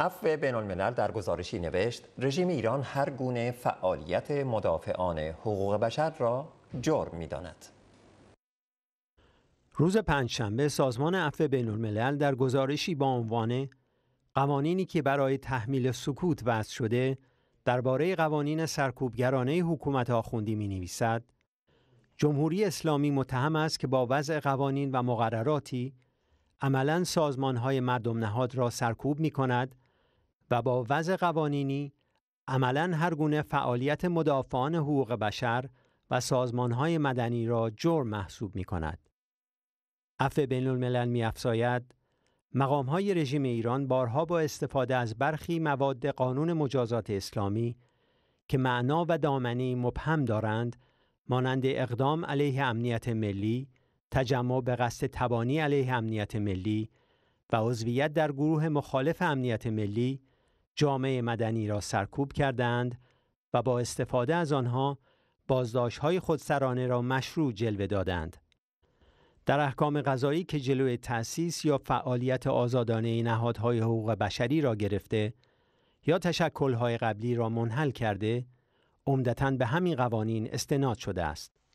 عفو بین الملل در گزارشی نوشت رژیم ایران هر گونه فعالیت مدافعان حقوق بشر را جرم می داند. روز پنجشنبه سازمان عفو بین الملل در گزارشی با عنوان قوانینی که برای تحمیل سکوت وضع شده درباره قوانین سرکوبگرانه حکومت آخوندی می نویسد جمهوری اسلامی متهم است که با وضع قوانین و مقرراتی عملا سازمان های مردم نهاد را سرکوب می و با وضع قوانینی عملا هر گونه فعالیت مدافعان حقوق بشر و سازمانهای مدنی را جرم محسوب می کند. عفو بین الملل می افزاید مقام های رژیم ایران بارها با استفاده از برخی مواد قانون مجازات اسلامی که معنا و دامنی مبهم دارند مانند اقدام علیه امنیت ملی، تجمع به قصد تبانی علیه امنیت ملی و عضویت در گروه مخالف امنیت ملی جامعه مدنی را سرکوب کردند و با استفاده از آنها بازداشت های خودسرانه را مشروع جلوه دادند. در احکام غذایی که جلوی تأسیس یا فعالیت آزادانه نهادهای حقوق بشری را گرفته یا تشکلهای قبلی را منحل کرده عمدتا به همین قوانین استناد شده است.